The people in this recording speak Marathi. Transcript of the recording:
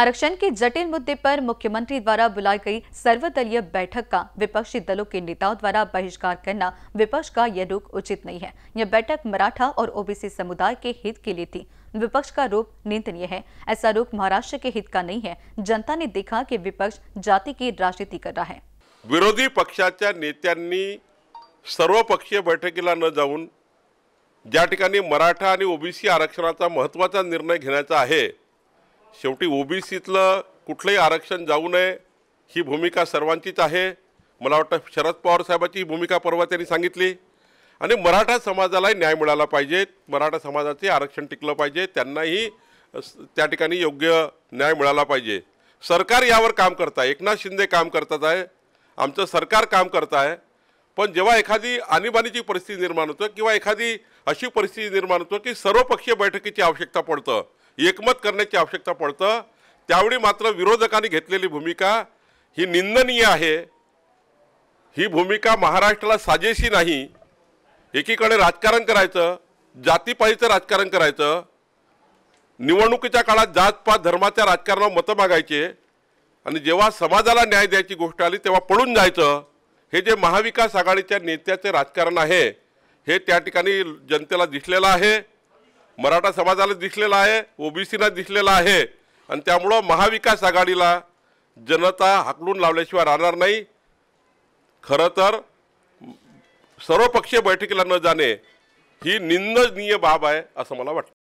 आरक्षण के जटिल मुद्दे पर मुख्यमंत्री द्वारा बुलाई गई सर्वदलीय बैठक का विपक्षी दलों के नेताओं द्वारा बहिष्कार करना विपक्ष का यह रुख उचित नहीं है यह बैठक मराठा और ओबीसी समुदाय के हित के लिए थी विपक्ष का रूप निंदनीय है ऐसा रूप महाराष्ट्र के हित का नहीं है जनता ने देखा की विपक्ष जाति की राजनीति कर रहा है विरोधी पक्षा नेत्यांनी सर्वपक्षीय बैठकी न जाऊन ज्यादा मराठा ओबीसी आरक्षणाचा महत्त्वाचा निर्णय घेना आहे शेवटी ओबीसीतलं कुठलंही आरक्षण जाऊ नये ही भूमिका सर्वांचीच आहे मला वाटतं शरद पवार साहेबाची ही भूमिका परवा त्यांनी सांगितली आणि मराठा समाजालाही न्याय मिळाला पाहिजे मराठा समाजाचे आरक्षण टिकलं पाहिजे त्यांनाही त्या ठिकाणी योग्य न्याय मिळाला पाहिजे सरकार यावर काम करत आहे एकनाथ शिंदे काम करतात आहे आमचं सरकार काम करत आहे पण जेव्हा एखादी आणीबाणीची परिस्थिती निर्माण होतं किंवा एखादी अशी परिस्थिती निर्माण होतो की सर्वपक्षीय बैठकीची आवश्यकता पडतं एकमत करण्याची आवश्यकता पडतं त्यावेळी मात्र विरोधकांनी घेतलेली भूमिका ही निंदनीय आहे ही भूमिका महाराष्ट्राला साजेशी नाही एकीकडे राजकारण करायचं जातीपाईचं राजकारण करायचं निवडणुकीच्या काळात जातपात धर्माच्या राजकारणावर मतं मागायचे आणि जेव्हा समाजाला न्याय द्यायची गोष्ट आली तेव्हा पळून जायचं हे जे महाविकास आघाडीच्या नेत्याचे राजकारण आहे हे त्या ठिकाणी जनतेला दिसलेलं आहे मराठा समाजाला दिसलेला आहे ओबीसीला दिसलेला आहे आणि त्यामुळं महाविकास आघाडीला जनता हाकलून लावल्याशिवाय राहणार नाही खरं तर सर्वपक्षीय बैठकीला न जाणे ही निंदनीय बाब आहे असं मला वाटतं